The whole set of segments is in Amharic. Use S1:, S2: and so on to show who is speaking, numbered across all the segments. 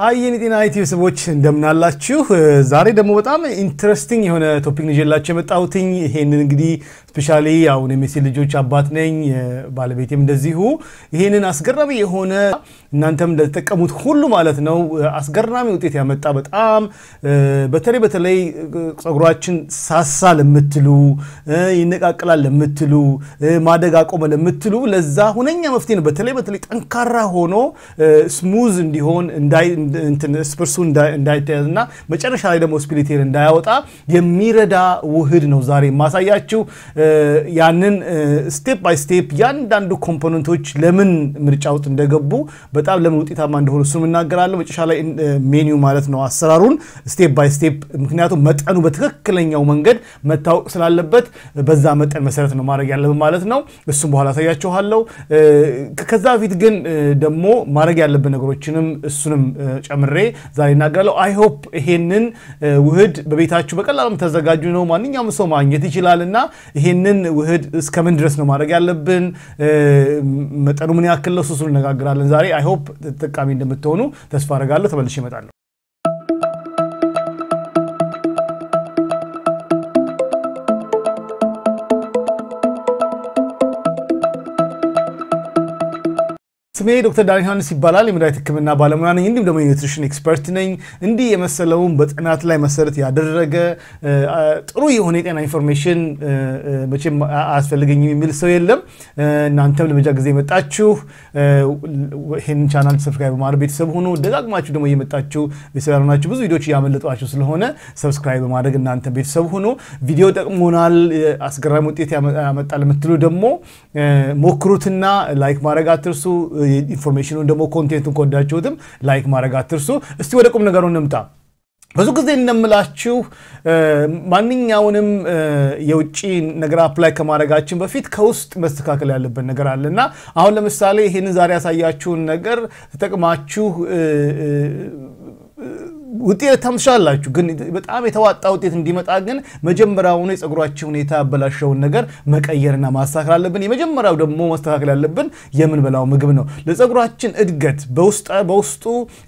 S1: ሀይ የጤና ኢትዮ ሰቦች እንደምናላችሁ። ዛሬ ደግሞ በጣም ኢንትረስቲንግ የሆነ ቶፒክ ይዤላችሁ የመጣሁትኝ ይሄንን እንግዲህ ስፔሻሊ አሁን የሜሴ ልጆች አባት ነኝ፣ ባለቤቴም እንደዚሁ ይሄንን አስገራሚ የሆነ እናንተም ለተጠቀሙት ሁሉ ማለት ነው አስገራሚ ውጤት ያመጣ በጣም በተለይ በተለይ ጸጉራችን ሳሳ ለምትሉ፣ ይነቃቅላል ለምትሉ፣ ማደግ አቆመ ለምትሉ ለዛ ሁነኛ መፍትሄ ነው። በተለይ በተለይ ጠንካራ ሆኖ ስሙዝ እንዲሆን እንዳይ እርስ በርሱ እንዳይተያዝ እና መጨረሻ ላይ ደግሞ ስፒሪቴር እንዳያወጣ የሚረዳ ውህድ ነው ዛሬ የማሳያችሁ። ያንን ስቴፕ ባይ ስቴፕ ያንዳንዱ ኮምፖነንቶች ለምን ምርጫ ውስጥ እንደገቡ በጣም ለምን ውጤታማ እንደሆኑ እሱም እናገራለሁ። መጨረሻ ላይ ሜኒው ማለት ነው አሰራሩን ስቴፕ ባይ ስቴፕ፣ ምክንያቱም መጠኑ በትክክለኛው መንገድ መታወቅ ስላለበት በዛ መጠን መሰረት ነው ማድረግ ያለብን ማለት ነው። እሱም በኋላ አሳያችኋለሁ። ከዛ በፊት ግን ደግሞ ማድረግ ያለብን ነገሮችንም እሱንም ጨምሬ ዛሬ እናገራለሁ። አይ ሆፕ ይሄንን ውህድ በቤታችሁ በቀላሉ የምታዘጋጁ ነው ማንኛውም ሰው ማግኘት ይችላል እና ይሄንን ውህድ እስከምን ድረስ ነው ማድረግ ያለብን፣ መጠኑ ምን ያክል ነው፣ እሱን እነጋግራለን ዛሬ። አይ ሆፕ ተጠቃሚ እንደምትሆኑ ተስፋ አደርጋለሁ። ተመልሼ እመጣለሁ። ስሜ ዶክተር ዳን ዮሐንስ ይባላል። የመድኃኒት ሕክምና ባለሙያ ነኝ። እንዲሁም ደግሞ የኒትሪሽን ኤክስፐርት ነኝ። እንዲህ የመሰለውን በጥናት ላይ መሰረት ያደረገ ጥሩ የሆነ የጤና ኢንፎርሜሽን መቼም አያስፈልገኝም የሚል ሰው የለም። እናንተም ለመጀመሪያ ጊዜ የመጣችሁ ይህን ቻናል ሰብስክራይብ በማድረግ ቤተሰብ ሆኖ ደጋግማችሁ ደግሞ እየመጣችሁ ቤተሰብ ያልሆናችሁ ብዙ ቪዲዮዎች እያመለጧችሁ ስለሆነ ሰብስክራይብ በማድረግ እናንተ ቤተሰብ ሆኖ ቪዲዮ ጠቅሞናል፣ አስገራሚ ውጤት ያመጣል የምትሉ ደግሞ ሞክሩትና ላይክ ማድረግ አትርሱ። ኢንፎርሜሽኑን ደግሞ ኮንቴንቱን ከወዳችሁትም ላይክ ማድረግ አትርሱ። እስቲ ወደ ቁም ነገሩ እንምጣ። ብዙ ጊዜ እንደምላችሁ ማንኛውንም የውጭ ነገር አፕላይ ከማድረጋችን በፊት ከውስጥ መስተካከል ያለበት ነገር አለ አሁን ለምሳሌ ይህንን ዛሬ ያሳያችሁን ነገር ተጠቅማችሁ ውጤት ታምሻላችሁ፣ ግን በጣም የተዋጣ ውጤት እንዲመጣ ግን መጀመሪያውኑ የፀጉራችሁን የታበላሸውን ነገር መቀየርና ማስተካከል አለብን። የመጀመሪያው ደግሞ ማስተካከል ያለብን የምንበላው ምግብ ነው። ለፀጉራችን እድገት በውስጡ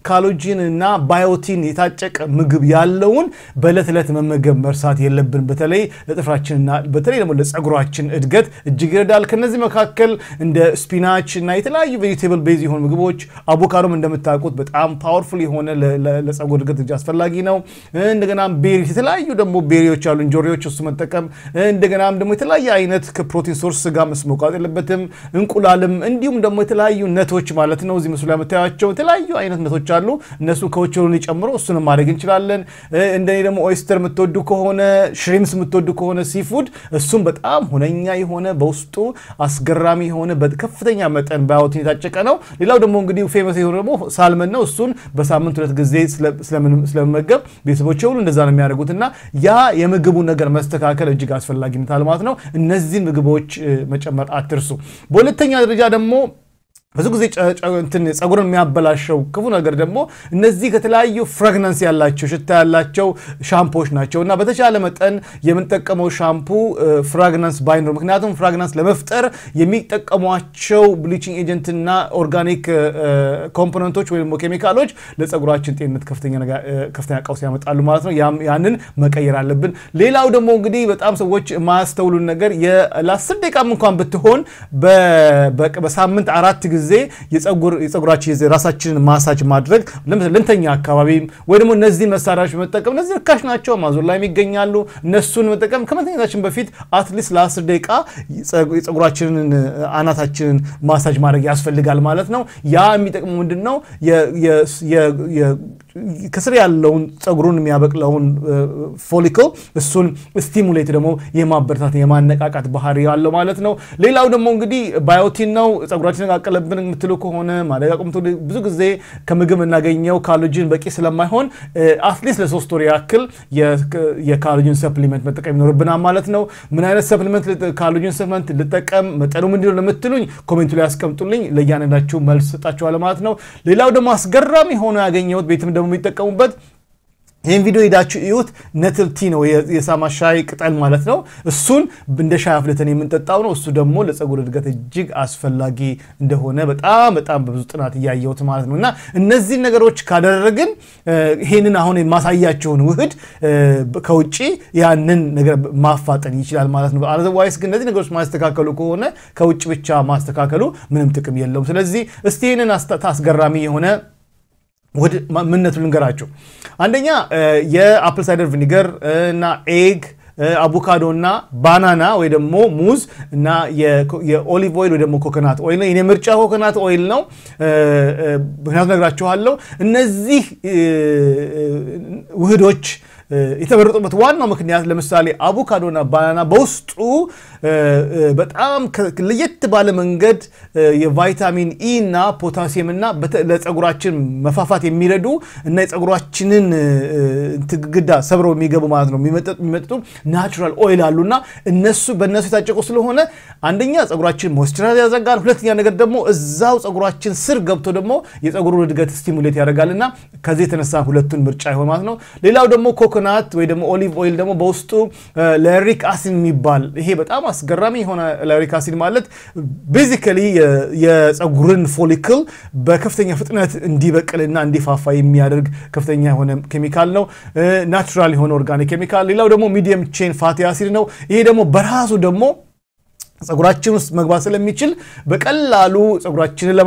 S1: ካሎጂን እና ባዮቲን የታጨቀ ምግብ ያለውን በዕለት ዕለት መመገብ መርሳት የለብን። በተለይ ለጥፍራችንና በተለይ ደግሞ ለፀጉራችን እድገት እጅግ ይረዳል። ከነዚህ መካከል እንደ ስፒናች እና የተለያዩ ቬጂቴብል ቤዝ የሆኑ ምግቦች አቮካዶም እንደምታውቁት በጣም ፓወርፉል የሆነ ለጸጉር እድገት እጅ አስፈላጊ ነው። እንደገናም ቤሪ የተለያዩ ደግሞ ቤሪዎች አሉ፣ እንጆሪዎች እሱ መጠቀም እንደገናም ደግሞ የተለያየ አይነት ከፕሮቲን ሶርስ ስጋ መውቃት የለበትም። እንቁላልም እንዲሁም ደግሞ የተለያዩ ነቶች ማለት ነው። እዚህ ምስሉ ላይ የምታያቸው የተለያዩ አይነት ነቶች አሉ። እነሱ ከኦቾሎኒ ጨምሮ እሱንም ማድረግ እንችላለን። እንደኔ ደግሞ ኦይስተር የምትወዱ ከሆነ ሽሪምስ የምትወዱ ከሆነ ሲፉድ እሱም በጣም ሁነኛ የሆነ በውስጡ አስገራሚ የሆነ ከፍተኛ መጠን ባዮቲን የታጨቀ ነው። ሌላው ደግሞ እንግዲህ ፌመስ የሆነ ደግሞ ሳልመን ነው። እሱን በሳምንት ሁለት ጊዜ ስለ ስለምመገብ ቤተሰቦች ሁሉ እንደዛ ነው የሚያደርጉት እና ያ የምግቡ ነገር መስተካከል እጅግ አስፈላጊነት አልማት ነው። እነዚህን ምግቦች መጨመር አትርሱ። በሁለተኛ ደረጃ ደግሞ ብዙ ጊዜ ፀጉርን የሚያበላሸው ክፉ ነገር ደግሞ እነዚህ ከተለያዩ ፍራግናንስ ያላቸው ሽታ ያላቸው ሻምፖዎች ናቸው እና በተቻለ መጠን የምንጠቀመው ሻምፑ ፍራግናንስ ባይኖር፣ ምክንያቱም ፍራግናንስ ለመፍጠር የሚጠቀሟቸው ኤጀንት ኤጀንትና ኦርጋኒክ ኮምፖነንቶች ወይም ኬሚካሎች ለፀጉራችን ጤንነት ከፍተኛ ቀውስ ያመጣሉ ማለት ነው። ያንን መቀየር አለብን። ሌላው ደግሞ እንግዲህ በጣም ሰዎች የማያስተውሉን ነገር ለአስር ደቂቃም እንኳን ብትሆን በሳምንት አራት ጊዜ ጊዜ የጸጉራችን ራሳችንን ማሳጅ ማድረግ ለንተኛ አካባቢ ወይ ደግሞ እነዚህ መሳሪያዎች መጠቀም እነዚህ ርካሽ ናቸው፣ አማዞን ላይ የሚገኛሉ። እነሱን መጠቀም ከመተኛታችን በፊት አትሊስት ለአስር ደቂቃ የጸጉራችንን አናታችንን ማሳጅ ማድረግ ያስፈልጋል ማለት ነው። ያ የሚጠቅመው ምንድን ነው? ከስር ያለውን ጸጉሩን የሚያበቅለውን ፎሊክል እሱን ስቲሙሌት ደግሞ የማበረታት የማነቃቃት ባህሪ ያለው ማለት ነው። ሌላው ደግሞ እንግዲህ ባዮቲን ነው። ጸጉራችን አቀለብን የምትሉ ከሆነ ማለቃቁም ብዙ ጊዜ ከምግብ እናገኘው ካሎጂን በቂ ስለማይሆን አትሊስት ለሶስት ወር ያክል የካሎጂን ሰፕሊመንት መጠቀም ይኖርብናል ማለት ነው። ምን አይነት ሰፕሊመንት ካሎጂን ሰፕሊመንት ልጠቀም መጠኑ ምንድን ነው ለምትሉኝ ኮሜንቱ ላይ ያስቀምጡልኝ። ለእያንዳንዳችሁ መልስ ሰጣችኋለሁ ማለት ነው። ሌላው ደግሞ አስገራሚ ሆኖ ያገኘሁት ቤትም ደግሞ የሚጠቀሙበት ይህን ቪዲዮ ሄዳችሁ እዩት። ነትልቲ ነው የሳማ ሻይ ቅጠል ማለት ነው። እሱን እንደ ሻይ አፍልተን የምንጠጣው ነው። እሱ ደግሞ ለፀጉር እድገት እጅግ አስፈላጊ እንደሆነ በጣም በጣም በብዙ ጥናት እያየሁት ማለት ነው እና እነዚህን ነገሮች ካደረግን ይህንን አሁን የማሳያቸውን ውህድ ከውጭ ያንን ነገር ማፋጠን ይችላል ማለት ነው። አዘዋይስ ግን እነዚህ ነገሮች ማስተካከሉ ከሆነ ከውጭ ብቻ ማስተካከሉ ምንም ጥቅም የለውም። ስለዚህ እስቲ ይህንን አስገራሚ የሆነ ወደ ምነቱ ልንገራችሁ። አንደኛ የአፕል ሳይደር ቪኒገር እና ኤግ አቮካዶ እና ባናና ወይ ደግሞ ሙዝ እና የኦሊቭ ኦይል ወይ ደግሞ ኮኮናት ኦይል ነው። የኔ ምርጫ ኮኮናት ኦይል ነው። ምክንያቱ ነግራችኋለሁ። እነዚህ ውህዶች የተመረጡበት ዋናው ምክንያት ለምሳሌ አቮካዶና ባናና በውስጡ በጣም ለየት ባለ መንገድ የቫይታሚን ኢ e እና ፖታሲየም እና ለፀጉራችን መፋፋት የሚረዱ እና የፀጉራችንን ግድግዳ ሰብረው የሚገቡ ማለት ነው የሚመጠጡ ናቹራል ኦይል አሉ እና እነሱ በእነሱ የታጨቁ ስለሆነ አንደኛ ፀጉራችን ሞይስቸራይዝ ያዘጋል። ሁለተኛ ነገር ደግሞ እዛው ፀጉራችን ስር ገብቶ ደግሞ የፀጉሩን እድገት ስቲሙሌት ያደርጋል እና ከዚህ የተነሳ ሁለቱን ምርጫ ይሆን ማለት ነው። ሌላው ደግሞ ኮኮናት ወይ ደግሞ ኦሊቭ ኦይል ደግሞ በውስጡ ለሪክ አሲድ የሚባል ይሄ በጣም አስገራሚ የሆነ ለሪክ አሲድ ማለት ቤዚካሊ የፀጉርን ፎሊክል በከፍተኛ ፍጥነት እንዲበቅልና እንዲፋፋ የሚያደርግ ከፍተኛ የሆነ ኬሚካል ነው። ናቹራል የሆነ ኦርጋኒክ ኬሚካል። ሌላው ደግሞ ሚዲየም ቼን ፋቲ አሲድ ነው። ይሄ ደግሞ በራሱ ደግሞ ጸጉራችን ውስጥ መግባት ስለሚችል በቀላሉ ጸጉራችንን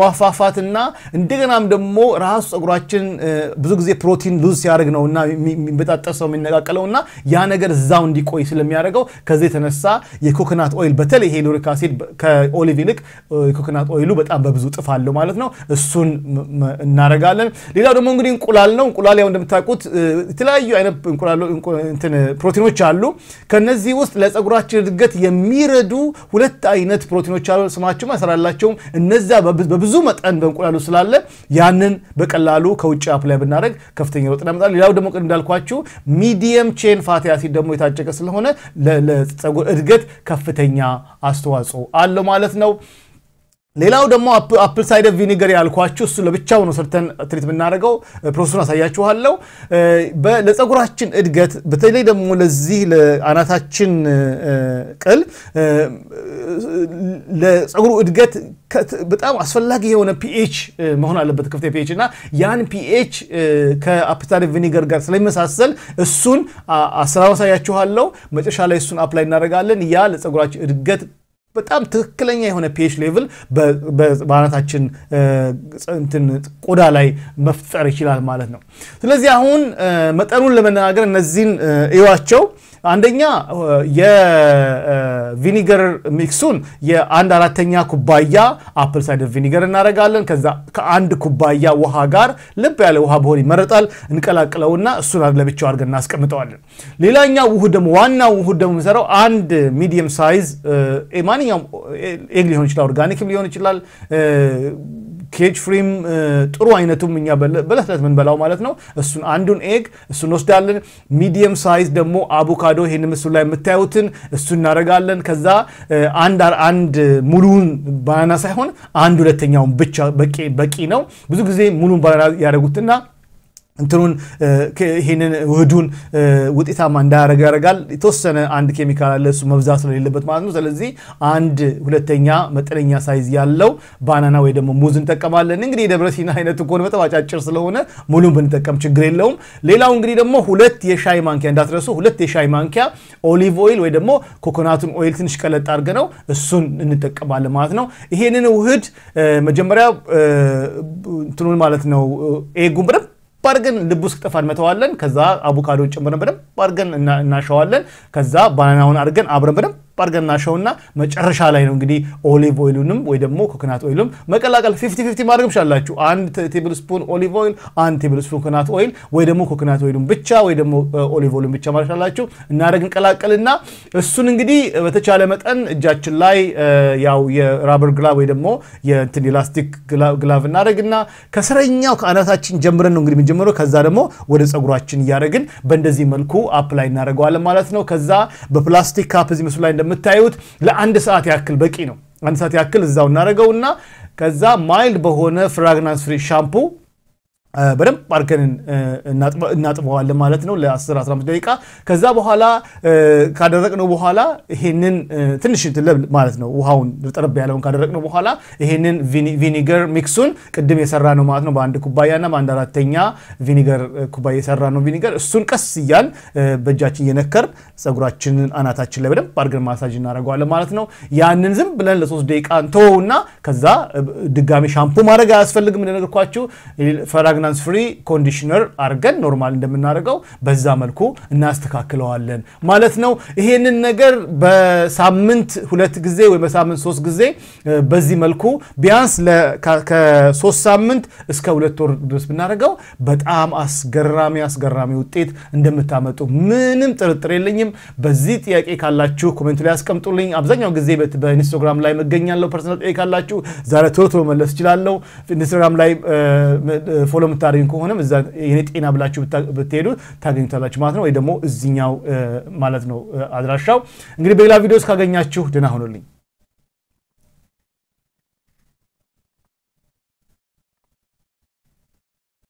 S1: እና እንደገናም ደግሞ ራሱ ጸጉራችን ብዙ ጊዜ ፕሮቲን ሉዝ ሲያደርግ ነው እና የሚበጣጠሰው የሚነቃቀለው እና ያ ነገር እዛው እንዲቆይ ስለሚያደርገው ከዚህ የተነሳ የኮክናት ኦይል በተለይ ይሄ አሲድ ከኦሊቭ ይልቅ የኮክናት ኦይሉ በጣም በብዙ እጥፍ አለው ማለት ነው። እሱን እናደርጋለን። ሌላው ደግሞ እንግዲህ እንቁላል ነው። እንቁላል ያው እንደምታውቁት የተለያዩ አይነት ፕሮቲኖች አሉ። ከነዚህ ውስጥ ለጸጉራችን እድገት የሚረዱ ሁለት ሁለት አይነት ፕሮቲኖች አሉ። ስማቸውም አይሰራላቸውም። እነዛ በብዙ መጠን በእንቁላሉ ስላለ ያንን በቀላሉ ከውጭ አፕላይ ብናደረግ ከፍተኛ ለውጥ ያመጣል። ሌላው ደግሞ እንዳልኳችሁ ሚዲየም ቼን ፋቲ አሲድ ደግሞ የታጨቀ ስለሆነ ለጸጉር እድገት ከፍተኛ አስተዋጽኦ አለው ማለት ነው። ሌላው ደግሞ አፕል ሳይደር ቪኒገር ያልኳችሁ እሱ ለብቻው ነው ሰርተን ትሪት የምናደርገው። ፕሮሰሱን አሳያችኋለሁ። ለፀጉራችን እድገት በተለይ ደግሞ ለዚህ ለአናታችን ቅል ለፀጉሩ እድገት በጣም አስፈላጊ የሆነ ፒኤች መሆን አለበት ክፍት ፒኤች እና ያን ፒኤች ከአፕል ሳይደር ቪኒገር ጋር ስለሚመሳሰል እሱን አስራ አሳያችኋለሁ። መጨረሻ ላይ እሱን አፕላይ እናደርጋለን። ያ ለፀጉራችን እድገት በጣም ትክክለኛ የሆነ ፒኤች ሌቭል በአናታችን እንትን ቆዳ ላይ መፍጠር ይችላል ማለት ነው። ስለዚህ አሁን መጠኑን ለመነጋገር እነዚህን እዩዋቸው። አንደኛ የቪኒገር ሚክሱን የአንድ አራተኛ ኩባያ አፕል ሳይደር ቪኒገር እናደርጋለን። ከዛ ከአንድ ኩባያ ውሃ ጋር ልብ ያለ ውሃ በሆን ይመረጣል። እንቀላቅለውና እሱን ለብቻው አድርገን እናስቀምጠዋለን። ሌላኛው ውሁድ ደግሞ ዋና ውሁድ ደግሞ የሚሰራው አንድ ሚዲየም ሳይዝ ማንኛውም ኤግ ሊሆን ይችላል፣ ኦርጋኒክም ሊሆን ይችላል ኬጅ ፍሪም ጥሩ አይነቱም እኛ በለትለት ምንበላው ማለት ነው። እሱን አንዱን ኤግ እሱን ወስዳለን። ሚዲየም ሳይዝ ደግሞ አቮካዶ ይህን ምስሉ ላይ የምታዩትን እሱ እናደርጋለን። ከዛ አንድ አንድ ሙሉውን ባናና ሳይሆን አንድ ሁለተኛውን ብቻ በቂ ነው። ብዙ ጊዜ ሙሉን ባናና ያደረጉትና እንትኑን ይሄንን ውህዱን ውጤታማ እንዳያደረገ ያደርጋል። የተወሰነ አንድ ኬሚካል አለ፣ እሱ መብዛት ስለሌለበት ማለት ነው። ስለዚህ አንድ ሁለተኛ መጠነኛ ሳይዝ ያለው ባናና ወይ ደግሞ ሙዝ እንጠቀማለን። እንግዲህ የደብረ ሲና አይነቱ ከሆነ በጣም አጫጭር ስለሆነ ሙሉን ብንጠቀም ችግር የለውም። ሌላው እንግዲህ ደግሞ ሁለት የሻይ ማንኪያ እንዳትረሱ፣ ሁለት የሻይ ማንኪያ ኦሊቭ ኦይል ወይ ደግሞ ኮኮናቱን ኦይል ትንሽ ቀለጥ አድርገ ነው እሱን እንጠቀማለን ማለት ነው። ይሄንን ውህድ መጀመሪያ እንትኑን ማለት ነው ኤጉን ባርገን ልብ ውስጥ ጥፋ እንመተዋለን። ከዛ አቮካዶ ጭምርን በደንብ አድርገን እናሸዋለን። ከዛ ባናናውን አድርገን አብረን በደንብ ጳርገና ሸውና መጨረሻ ላይ ነው እንግዲህ ኦሊቭ ኦይሉንም ወይ ደግሞ ኮኮናት ኦይሉም መቀላቀል ፊፍቲ ፊፍቲ ማድረግ ብሻላችሁ። አንድ ቴብል ስፑን ኦሊቭ ኦይል፣ አንድ ቴብል ስፑን ኮኮናት ኦይል ወይ ደግሞ ኮኮናት ኦይሉን ብቻ ወይ ደግሞ ኦሊቭ ኦይሉን ብቻ ማድረግ ሻላችሁ እናደረግ እንቀላቀልና እሱን እንግዲህ በተቻለ መጠን እጃችን ላይ ያው የራበር ግላቭ ወይ ደግሞ የእንትን የላስቲክ ግላቭ እናደረግና ከስረኛው ከአናታችን ጀምረን ነው እንግዲህ የምንጀምረው። ከዛ ደግሞ ወደ ጸጉራችን እያደረግን በእንደዚህ መልኩ አፕላይ ላይ ማለት ነው። ከዛ በፕላስቲክ ካፕ እዚህ ምስሉ ላይ እንደምታዩት ለአንድ ሰዓት ያክል በቂ ነው። አንድ ሰዓት ያክል እዛው እናደረገውና ከዛ ማይልድ በሆነ ፍራግናንስ ፍሪ ሻምፑ በደንብ አድርገን እናጥበዋለን ማለት ነው ለ10-15 ደቂቃ። ከዛ በኋላ ካደረቅነው በኋላ ይሄንን ትንሽ ትለብ ማለት ነው ውሃውን ጠረብ ያለውን ካደረቅነው በኋላ ይሄንን ቪኒገር ሚክሱን ቅድም የሰራ ነው ማለት ነው በአንድ ኩባያና በአንድ አራተኛ ቪኒገር ኩባያ የሰራ ነው ቪኒገር። እሱን ቀስ እያል በእጃችን እየነከር ፀጉራችንን አናታችን ላይ በደንብ አድርገን ማሳጅ እናደርገዋለን ማለት ነው። ያንን ዝም ብለን ለሶስት ደቂቃ እንተወውና ከዛ ድጋሚ ሻምፑ ማድረግ አያስፈልግም እንደነገርኳችሁ ፈራ ፍራግናንስ ፍሪ ኮንዲሽነር አርገን ኖርማል እንደምናደርገው በዛ መልኩ እናስተካክለዋለን ማለት ነው። ይሄንን ነገር በሳምንት ሁለት ጊዜ ወይ በሳምንት ሶስት ጊዜ በዚህ መልኩ ቢያንስ ከሶስት ሳምንት እስከ ሁለት ወር ድረስ ብናደርገው በጣም አስገራሚ አስገራሚ ውጤት እንደምታመጡ ምንም ጥርጥር የለኝም። በዚህ ጥያቄ ካላችሁ ኮሜንት ላይ ያስቀምጡልኝ። አብዛኛው ጊዜ በኢንስታግራም ላይ መገኛለሁ። ፐርሰናል ጥያቄ ካላችሁ ዛሬ ቶሎ ቶሎ መለስ እችላለሁ። ኢንስታግራም ላይ ፎሎ የምታደርጉ ከሆነም እዛ የኔ ጤና ብላችሁ ብትሄዱ ታገኙታላችሁ ማለት ነው። ወይ ደግሞ እዚኛው ማለት ነው አድራሻው። እንግዲህ በሌላ ቪዲዮ እስካገኛችሁ ደህና ሆኖልኝ